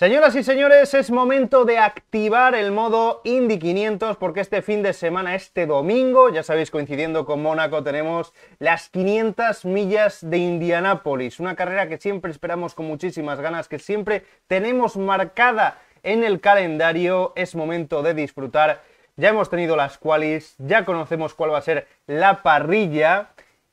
Señoras y señores, es momento de activar el modo Indy 500 porque este fin de semana, este domingo, ya sabéis, coincidiendo con Mónaco, tenemos las 500 millas de Indianápolis, una carrera que siempre esperamos con muchísimas ganas, que siempre tenemos marcada en el calendario, es momento de disfrutar. Ya hemos tenido las qualis, ya conocemos cuál va a ser la parrilla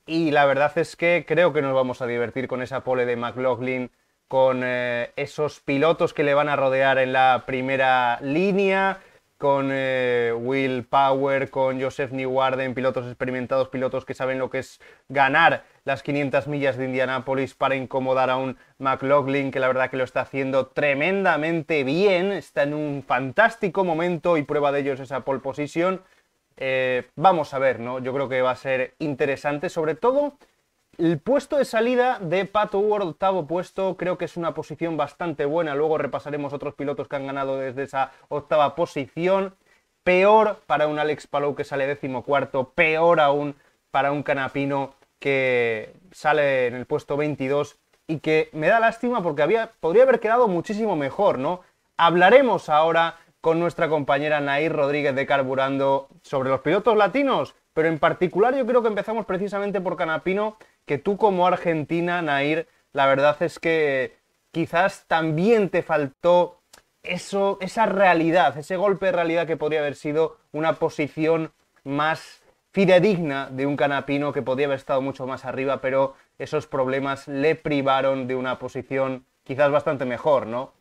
y la verdad es que creo que nos vamos a divertir con esa pole de McLaughlin con eh, esos pilotos que le van a rodear en la primera línea, con eh, Will Power, con Joseph Newarden, pilotos experimentados, pilotos que saben lo que es ganar las 500 millas de Indianápolis para incomodar a un McLaughlin que la verdad que lo está haciendo tremendamente bien, está en un fantástico momento y prueba de ello es esa pole position. Eh, vamos a ver, ¿no? Yo creo que va a ser interesante, sobre todo el puesto de salida de Pato Ward, octavo puesto, creo que es una posición bastante buena. Luego repasaremos otros pilotos que han ganado desde esa octava posición. Peor para un Alex Palou que sale décimo cuarto, peor aún para un Canapino que sale en el puesto 22 y que me da lástima porque había, podría haber quedado muchísimo mejor, ¿no? Hablaremos ahora con nuestra compañera Nair Rodríguez de Carburando sobre los pilotos latinos, pero en particular yo creo que empezamos precisamente por Canapino, que tú como argentina, Nair, la verdad es que quizás también te faltó eso, esa realidad, ese golpe de realidad que podría haber sido una posición más fidedigna de un canapino que podría haber estado mucho más arriba, pero esos problemas le privaron de una posición quizás bastante mejor, ¿no?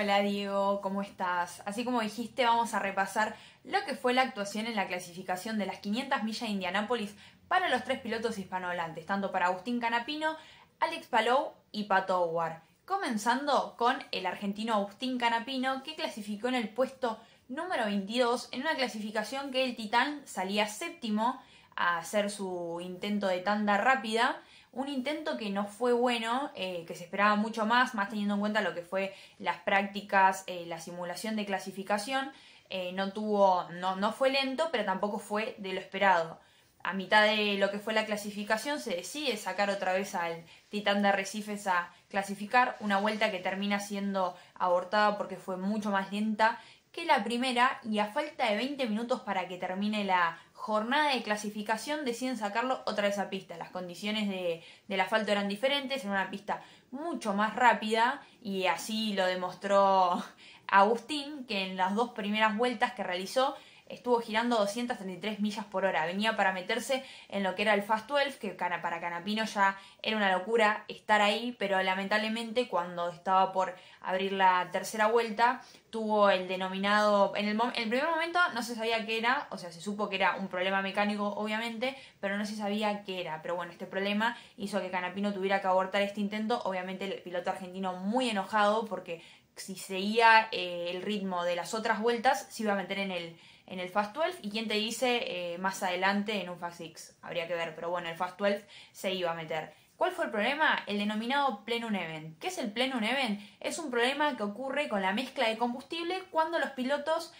Hola Diego, ¿cómo estás? Así como dijiste, vamos a repasar lo que fue la actuación en la clasificación de las 500 millas de Indianápolis para los tres pilotos hispanohablantes, tanto para Agustín Canapino, Alex Palou y Pato Howard. Comenzando con el argentino Agustín Canapino, que clasificó en el puesto número 22 en una clasificación que el Titán salía séptimo a hacer su intento de tanda rápida un intento que no fue bueno, eh, que se esperaba mucho más, más teniendo en cuenta lo que fue las prácticas, eh, la simulación de clasificación, eh, no tuvo, no, no fue lento, pero tampoco fue de lo esperado. A mitad de lo que fue la clasificación se decide sacar otra vez al Titán de Recifes a clasificar, una vuelta que termina siendo abortada porque fue mucho más lenta que la primera y a falta de 20 minutos para que termine la jornada de clasificación deciden sacarlo otra vez a pista. Las condiciones de, del asfalto eran diferentes, era una pista mucho más rápida y así lo demostró Agustín, que en las dos primeras vueltas que realizó estuvo girando 233 millas por hora. Venía para meterse en lo que era el Fast 12, que para Canapino ya era una locura estar ahí, pero lamentablemente cuando estaba por abrir la tercera vuelta, tuvo el denominado... En el, primer momento no se sabía qué era, o sea, se supo que era un problema mecánico, obviamente, pero no se sabía qué era. Pero bueno, este problema hizo que Canapino tuviera que abortar este intento. Obviamente el piloto argentino muy enojado porque si seguía eh, el ritmo de las otras vueltas, se iba a meter en el en el Fast 12 y quién te dice eh, más adelante en un Fast 6. Habría que ver, pero bueno, el Fast 12 se iba a meter. ¿Cuál fue el problema? El denominado pleno event. ¿Qué es el pleno event? Es un problema que ocurre con la mezcla de combustible cuando los pilotos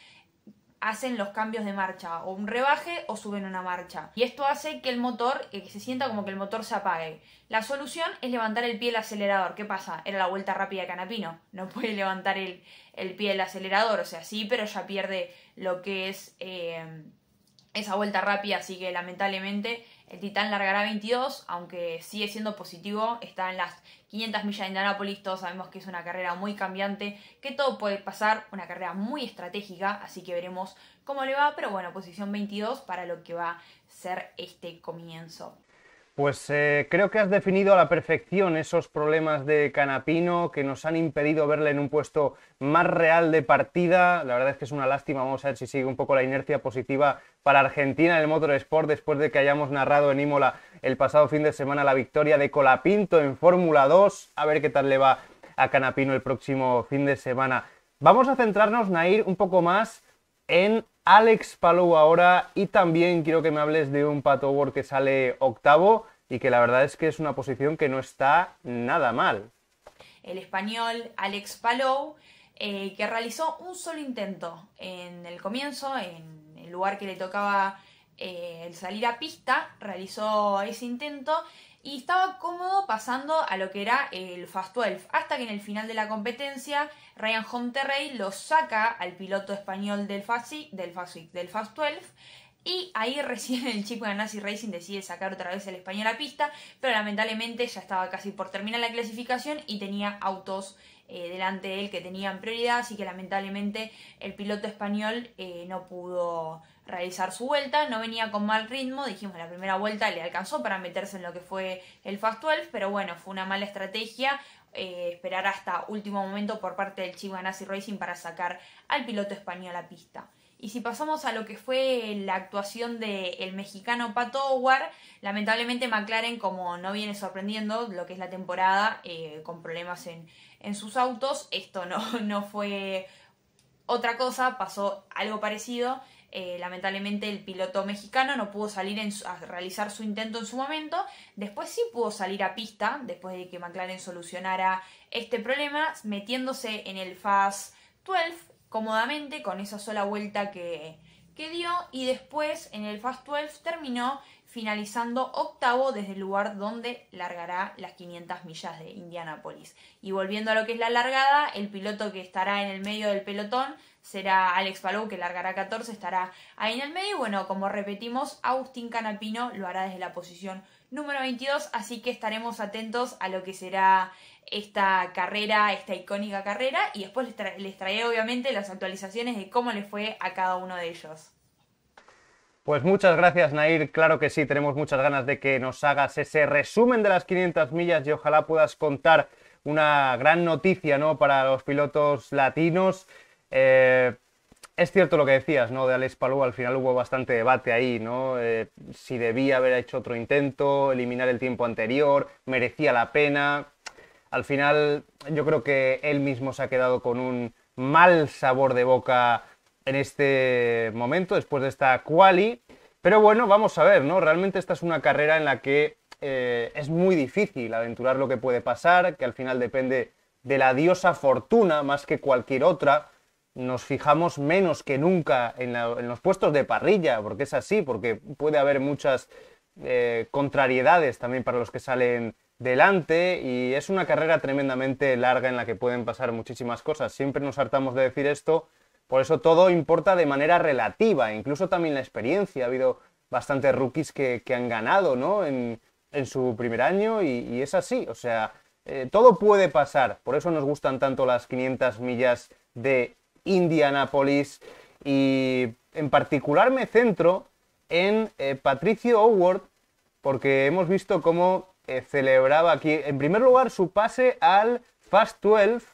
hacen los cambios de marcha, o un rebaje o suben una marcha. Y esto hace que el motor, que se sienta como que el motor se apague. La solución es levantar el pie del acelerador. ¿Qué pasa? Era la vuelta rápida de Canapino. No puede levantar el, el pie del acelerador, o sea, sí, pero ya pierde lo que es... Eh, esa vuelta rápida, así que lamentablemente el Titán largará 22, aunque sigue siendo positivo, está en las 500 millas de Indianápolis, todos sabemos que es una carrera muy cambiante, que todo puede pasar, una carrera muy estratégica, así que veremos cómo le va, pero bueno, posición 22 para lo que va a ser este comienzo. Pues eh, creo que has definido a la perfección esos problemas de Canapino que nos han impedido verle en un puesto más real de partida. La verdad es que es una lástima, vamos a ver si sigue un poco la inercia positiva para Argentina en el Motorsport después de que hayamos narrado en Imola el pasado fin de semana la victoria de Colapinto en Fórmula 2. A ver qué tal le va a Canapino el próximo fin de semana. Vamos a centrarnos, Nair, un poco más en Alex Palou ahora y también quiero que me hables de un Pato Ward que sale octavo y que la verdad es que es una posición que no está nada mal. El español Alex Palou, eh, que realizó un solo intento en el comienzo, en el lugar que le tocaba eh, el salir a pista, realizó ese intento y estaba cómodo pasando a lo que era el Fast 12, hasta que en el final de la competencia Ryan Hunter-Reay lo saca al piloto español del del Fast, del Fast 12 y ahí recién el chico de Nazi Racing decide sacar otra vez el español a pista, pero lamentablemente ya estaba casi por terminar la clasificación y tenía autos eh, delante de él que tenían prioridad, así que lamentablemente el piloto español eh, no pudo realizar su vuelta, no venía con mal ritmo, dijimos la primera vuelta le alcanzó para meterse en lo que fue el Fast 12, pero bueno, fue una mala estrategia eh, esperar hasta último momento por parte del Chico de Nazi Racing para sacar al piloto español a pista. Y si pasamos a lo que fue la actuación del mexicano Pato Howard, lamentablemente McLaren, como no viene sorprendiendo lo que es la temporada, eh, con problemas en, sus autos, esto no, no fue otra cosa, pasó algo parecido. Eh, lamentablemente el piloto mexicano no pudo salir a realizar su intento en su momento. Después sí pudo salir a pista, después de que McLaren solucionara este problema, metiéndose en el FAS 12 cómodamente con esa sola vuelta que, dio y después en el Fast 12 terminó finalizando octavo desde el lugar donde largará las 500 millas de Indianápolis. Y volviendo a lo que es la largada, el piloto que estará en el medio del pelotón será Alex Palou, que largará 14, estará ahí en el medio. Y bueno, como repetimos, Agustín Canapino lo hará desde la posición número 22, así que estaremos atentos a lo que será esta carrera, esta icónica carrera, y después les, traeré obviamente las actualizaciones de cómo les fue a cada uno de ellos. Pues muchas gracias Nair, claro que sí, tenemos muchas ganas de que nos hagas ese resumen de las 500 millas y ojalá puedas contar una gran noticia ¿no? para los pilotos latinos eh, es cierto lo que decías, ¿no? De Alex Palou, al final hubo bastante debate ahí, ¿no? Eh, si debía haber hecho otro intento, eliminar el tiempo anterior, merecía la pena. Al final, yo creo que él mismo se ha quedado con un mal sabor de boca en este momento, después de esta quali. Pero bueno, vamos a ver, ¿no? Realmente esta es una carrera en la que eh, es muy difícil aventurar lo que puede pasar, que al final depende de la diosa fortuna más que cualquier otra nos fijamos menos que nunca en, los puestos de parrilla, porque es así, porque puede haber muchas eh, contrariedades también para los que salen delante y es una carrera tremendamente larga en la que pueden pasar muchísimas cosas. Siempre nos hartamos de decir esto, por eso todo importa de manera relativa, incluso también la experiencia. Ha habido bastantes rookies que, han ganado ¿no? en, su primer año y, es así, o sea, eh, todo puede pasar, por eso nos gustan tanto las 500 millas de Indianapolis y en particular me centro en eh, Patricio Howard porque hemos visto cómo eh, celebraba aquí, en primer lugar, su pase al Fast 12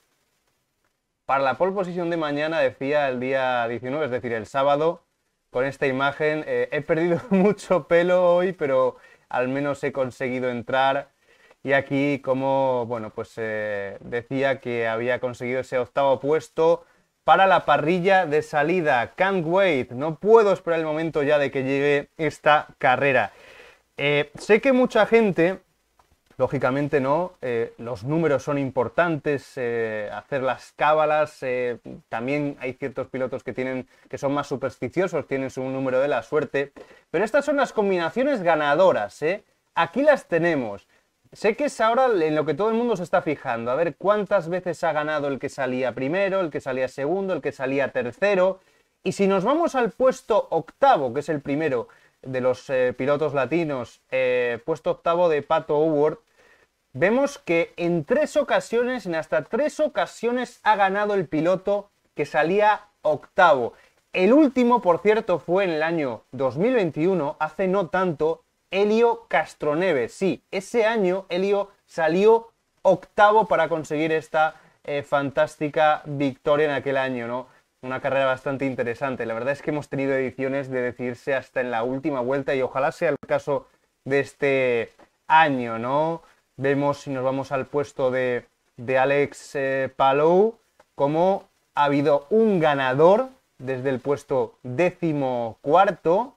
para la pole position de mañana, decía el día 19, es decir, el sábado, con esta imagen. Eh, he perdido mucho pelo hoy, pero al menos he conseguido entrar. Y aquí, como, bueno, pues decía que había conseguido ese octavo puesto para la parrilla de salida. Can't wait, no puedo esperar el momento ya de que llegue esta carrera. Eh, sé que mucha gente, lógicamente no, eh, los números son importantes, eh, hacer las cábalas, también hay ciertos pilotos que, tienen, que son más supersticiosos, tienen su número de la suerte, pero estas son las combinaciones ganadoras, Aquí las tenemos. Sé que es ahora en lo que todo el mundo se está fijando. A ver cuántas veces ha ganado el que salía primero, el que salía segundo, el que salía tercero. Y si nos vamos al puesto octavo, que es el primero de los eh, pilotos latinos, eh, puesto octavo de Pato Howard, vemos que en tres ocasiones, en hasta tres ocasiones, ha ganado el piloto que salía octavo. El último, por cierto, fue en el año 2021, hace no tanto, Helio Castroneves. Sí, ese año Helio salió octavo para conseguir esta eh, fantástica victoria en aquel año, ¿no? Una carrera bastante interesante. La verdad es que hemos tenido ediciones de decidirse hasta en la última vuelta y ojalá sea el caso de este año, ¿no? Vemos si nos vamos al puesto de, de Alex eh, Palou, como ha habido un ganador desde el puesto décimo cuarto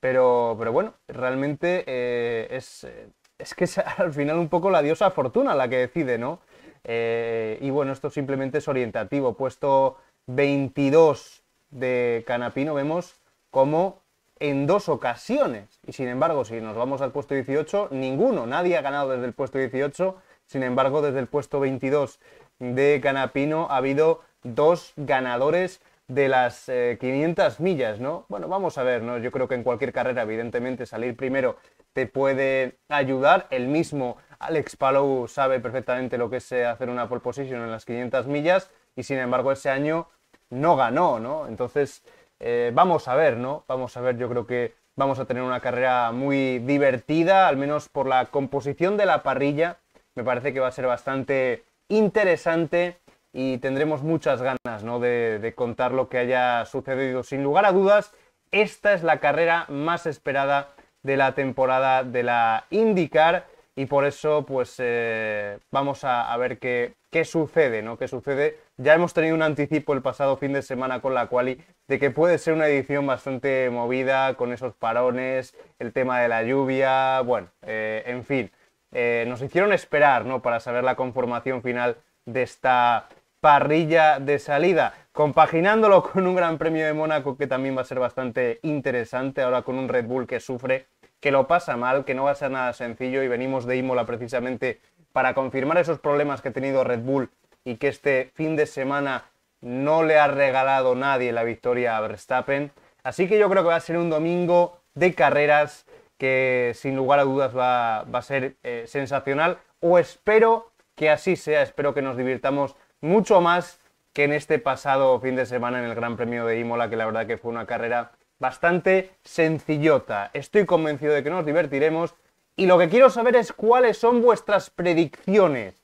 pero, bueno, realmente eh, es, eh, es que es al final un poco la diosa fortuna la que decide, ¿no? Eh, y bueno, esto simplemente es orientativo. Puesto 22 de Canapino vemos como en dos ocasiones. Y sin embargo, si nos vamos al puesto 18, ninguno, nadie ha ganado desde el puesto 18. Sin embargo, desde el puesto 22 de Canapino ha habido dos ganadores de las 500 eh, millas, ¿no? Bueno, vamos a ver, ¿no? Yo creo que en cualquier carrera, evidentemente, salir primero te puede ayudar. El mismo Alex Palou sabe perfectamente lo que es eh, hacer una pole position en las 500 millas y, sin embargo, ese año no ganó, ¿no? Entonces, eh, vamos a ver, ¿no? Vamos a ver, yo creo que vamos a tener una carrera muy divertida, al menos por la composición de la parrilla. Me parece que va a ser bastante interesante y tendremos muchas ganas ¿no? de, contar lo que haya sucedido. Sin lugar a dudas, esta es la carrera más esperada de la temporada de la IndyCar y por eso pues eh, vamos a, ver qué, qué, sucede, ¿no? Qué sucede. Ya hemos tenido un anticipo el pasado fin de semana con la quali de que puede ser una edición bastante movida con esos parones, el tema de la lluvia, bueno, eh, en fin. Eh, nos hicieron esperar, ¿no? Para saber la conformación final de esta parrilla de salida, compaginándolo con un Gran Premio de Mónaco que también va a ser bastante interesante, ahora con un Red Bull que sufre, que lo pasa mal, que no va a ser nada sencillo y venimos de Imola precisamente para confirmar esos problemas que ha tenido Red Bull y que este fin de semana no le ha regalado nadie la victoria a Verstappen. Así que yo creo que va a ser un domingo de carreras que sin lugar a dudas va, a ser eh, sensacional o espero que así sea, espero que nos divirtamos mucho más que en este pasado fin de semana en el Gran Premio de Imola, que la verdad que fue una carrera bastante sencillota. Estoy convencido de que nos divertiremos y lo que quiero saber es cuáles son vuestras predicciones.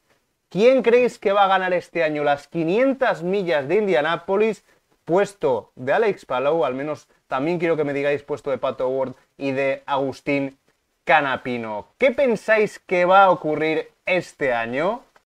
¿Quién creéis que va a ganar este año las 500 millas de Indianápolis? Puesto de Alex Palou, al menos también quiero que me digáis puesto de Pato Ward y de Agustín Canapino. ¿Qué pensáis que va a ocurrir este año?